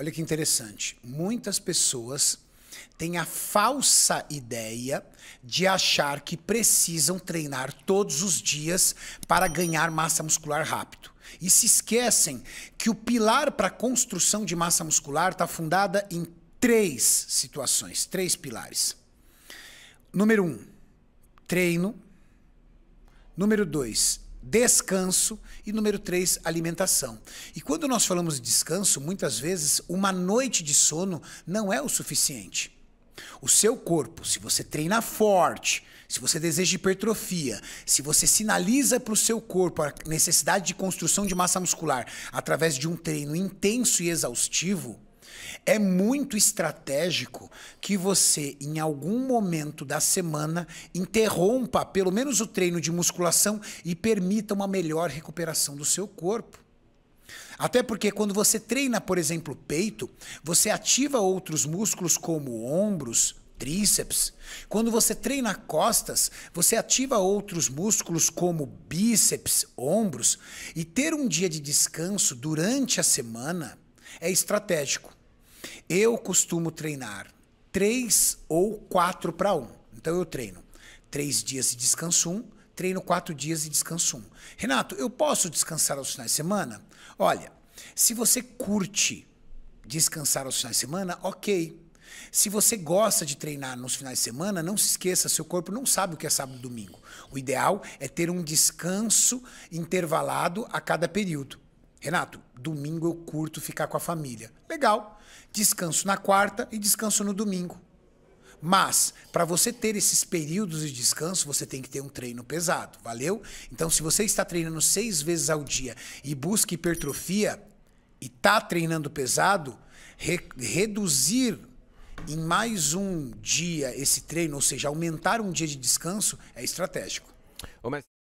Olha que interessante. Muitas pessoas têm a falsa ideia de achar que precisam treinar todos os dias para ganhar massa muscular rápido. E se esquecem que o pilar para a construção de massa muscular está fundada em três situações, três pilares. Número um, treino. Número dois, descanso e número três alimentação. E quando nós falamos de descanso, muitas vezes uma noite de sono não é o suficiente. O seu corpo, se você treina forte, se você deseja hipertrofia, se você sinaliza para o seu corpo a necessidade de construção de massa muscular através de um treino intenso e exaustivo, é muito estratégico que você, em algum momento da semana, interrompa pelo menos o treino de musculação e permita uma melhor recuperação do seu corpo. Até porque quando você treina, por exemplo, peito, você ativa outros músculos como ombros, tríceps. Quando você treina costas, você ativa outros músculos como bíceps, ombros, e ter um dia de descanso durante a semana é estratégico. Eu costumo treinar três ou quatro para um. Então eu treino três dias e descanso um, treino quatro dias e descanso um. Renato, eu posso descansar aos finais de semana? Olha, se você curte descansar aos finais de semana, ok. Se você gosta de treinar nos finais de semana, não se esqueça, seu corpo não sabe o que é sábado e domingo. O ideal é ter um descanso intervalado a cada período. Renato, domingo eu curto ficar com a família. Legal. Descanso na quarta e descanso no domingo. Mas, para você ter esses períodos de descanso, você tem que ter um treino pesado, valeu? Então, se você está treinando seis vezes ao dia e busca hipertrofia e está treinando pesado, re reduzir em mais um dia esse treino, ou seja, aumentar um dia de descanso, é estratégico. Ô, mas...